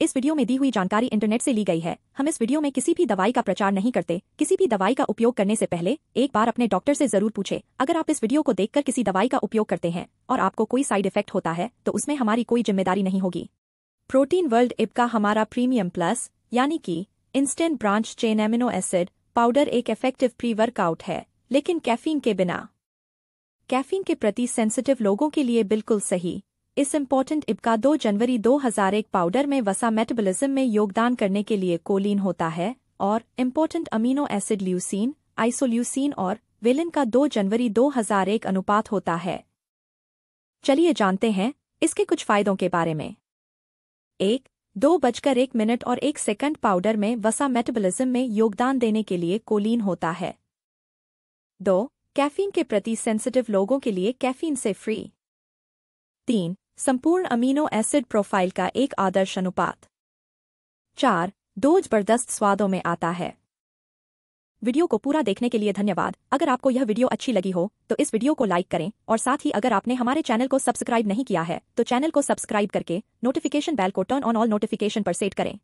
इस वीडियो में दी हुई जानकारी इंटरनेट से ली गई है हम इस वीडियो में किसी भी दवाई का प्रचार नहीं करते किसी भी दवाई का उपयोग करने से पहले एक बार अपने डॉक्टर से जरूर पूछे अगर आप इस वीडियो को देखकर किसी दवाई का उपयोग करते हैं और आपको कोई साइड इफेक्ट होता है तो उसमें हमारी कोई जिम्मेदारी नहीं होगी प्रोटीन वर्ल्ड इप का हमारा प्रीमियम प्लस यानी कि instant branch chain amino acid powder एक इफेक्टिव प्री वर्कआउट है लेकिन कैफीन के बिना कैफीन के प्रति सेंसिटिव लोगों के लिए बिल्कुल सही इस इम्पोर्टेंट इबका 2 जनवरी 2001 पाउडर में वसा मेटाबॉलिज्म में योगदान करने के लिए कोलिन होता है और important amino acid leucine isoleucine और विलिन का 2 जनवरी 2001 अनुपात होता है चलिए जानते हैं इसके कुछ फायदों के बारे में एक दो बजकर एक मिनट और एक सेकंड पाउडर में वसा मेटाबॉलिज्म में योगदान देने के लिए कोलिन होता है दो कैफीन के प्रति सेंसिटिव लोगों के लिए कैफीन से फ्री तीन संपूर्ण अमीनो एसिड प्रोफाइल का एक आदर्श अनुपात चार दो जबरदस्त स्वादों में आता है वीडियो को पूरा देखने के लिए धन्यवाद अगर आपको यह वीडियो अच्छी लगी हो तो इस वीडियो को लाइक करें और साथ ही अगर आपने हमारे चैनल को सब्सक्राइब नहीं किया है तो चैनल को सब्सक्राइब करके नोटिफिकेशन बैल को टर्न ऑन ऑल नोटिफिकेशन पर सेट करें